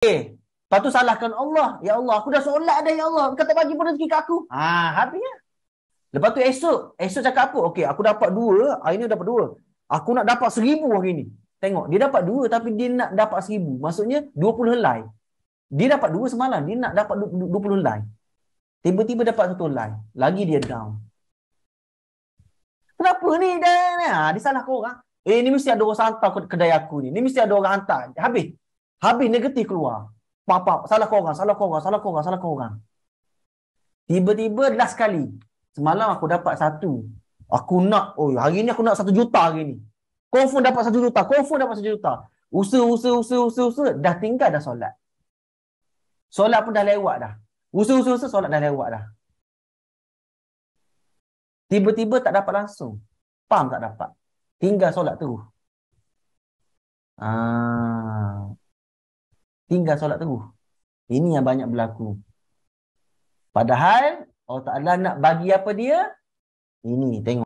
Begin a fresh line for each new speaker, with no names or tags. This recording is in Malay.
Eh, tu salahkan Allah. Ya Allah, aku dah solat dah ya Allah. Kata tak bagi pun rezeki kat aku. Ha, habis lah. Lepas tu esok. Esok cakap apa? Okey, aku dapat dua. Hari ni dapat dua. Aku nak dapat seribu hari ni. Tengok, dia dapat dua tapi dia nak dapat seribu. Maksudnya, dua puluh helai. Dia dapat dua semalam. Dia nak dapat dua puluh helai. Tiba-tiba dapat satu helai. Lagi dia down. Kenapa ni? Dia, ha, dia salah kau orang. Eh, ni mesti ada orang hantar kedai aku ni. Ni mesti ada orang hantar. Habis. Habis negatif keluar. Papa, salah kau orang, salah kau orang, salah kau orang, salah kau orang. Tiba-tiba last sekali. Semalam aku dapat satu. Aku nak, oh hari ni aku nak satu juta hari ni. Confirm dapat satu juta, confirm dapat satu juta. Usaha, usaha, usaha, usaha, usaha. Dah tinggal dah solat. Solat pun dah lewat dah. Usaha, usaha, usaha, solat dah lewat dah.
Tiba-tiba tak dapat langsung. Pam tak dapat. Tinggal solat terus. Ah tinggal solat teruh. Ini yang banyak berlaku. Padahal Allah Ta'ala nak bagi apa dia? Ini, tengok.